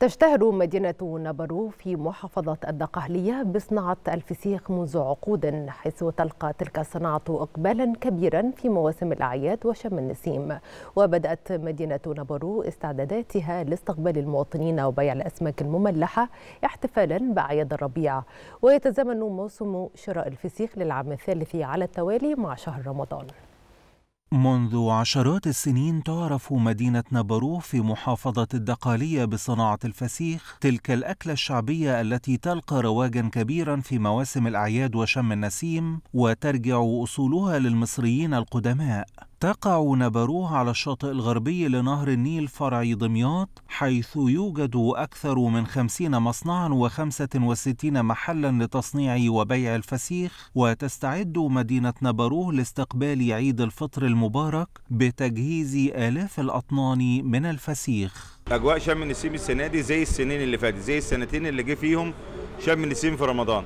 تشتهر مدينة نبرو في محافظة الدقهلية بصناعة الفسيخ منذ عقود حيث تلقى تلك الصناعة إقبالا كبيرا في مواسم الأعياد وشم النسيم وبدأت مدينة نبرو استعداداتها لاستقبال المواطنين وبيع الأسماك المملحة احتفالا بأعياد الربيع ويتزامن موسم شراء الفسيخ للعام الثالث على التوالي مع شهر رمضان منذ عشرات السنين تعرف مدينة نبرو في محافظة الدقالية بصناعة الفسيخ تلك الأكلة الشعبية التي تلقى رواجا كبيرا في مواسم الأعياد وشم النسيم وترجع أصولها للمصريين القدماء تقع نبروه على الشاطئ الغربي لنهر النيل فرع دمياط حيث يوجد أكثر من 50 مصنعا و65 محلا لتصنيع وبيع الفسيخ وتستعد مدينة نبروه لاستقبال عيد الفطر المبارك بتجهيز آلاف الأطنان من الفسيخ أجواء شم النسيم السنة دي زي السنين اللي فاتت زي السنتين اللي جه فيهم شم النسيم في رمضان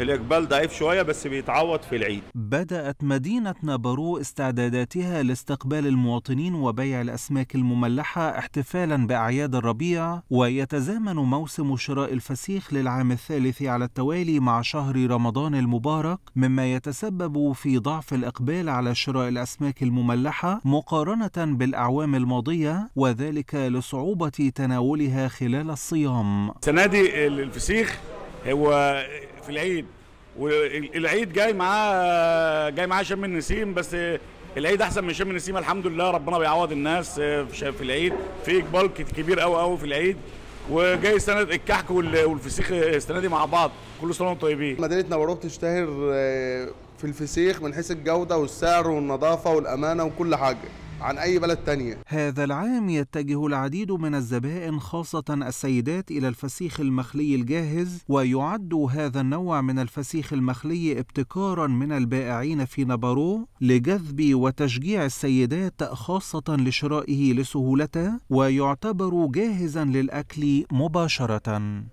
الإقبال ضعيف شوية بس بيتعوض في العيد بدأت مدينة نابرو استعداداتها لاستقبال المواطنين وبيع الأسماك المملحة احتفالا بأعياد الربيع ويتزامن موسم شراء الفسيخ للعام الثالث على التوالي مع شهر رمضان المبارك مما يتسبب في ضعف الإقبال على شراء الأسماك المملحة مقارنة بالأعوام الماضية وذلك لصعوبة تناولها خلال الصيام سنادي الفسيخ هو في العيد والعيد جاي معاه جاي معاه شم النسيم بس العيد احسن من شم النسيم الحمد لله ربنا بيعوض الناس آه، في العيد في اقبال كبير قوي قوي في العيد وجاي سند الكحك والفسيخ آه، السنه دي مع بعض كل سنه وانتم طيبين مدينه نواروخ تشتهر آه، في الفسيخ من حيث الجوده والسعر والنظافه والامانه وكل حاجه عن أي بلد تانية هذا العام يتجه العديد من الزبائن خاصة السيدات إلى الفسيخ المخلي الجاهز ويعد هذا النوع من الفسيخ المخلي ابتكارا من البائعين في نبارو لجذب وتشجيع السيدات خاصة لشرائه لسهولته ويعتبر جاهزا للأكل مباشرة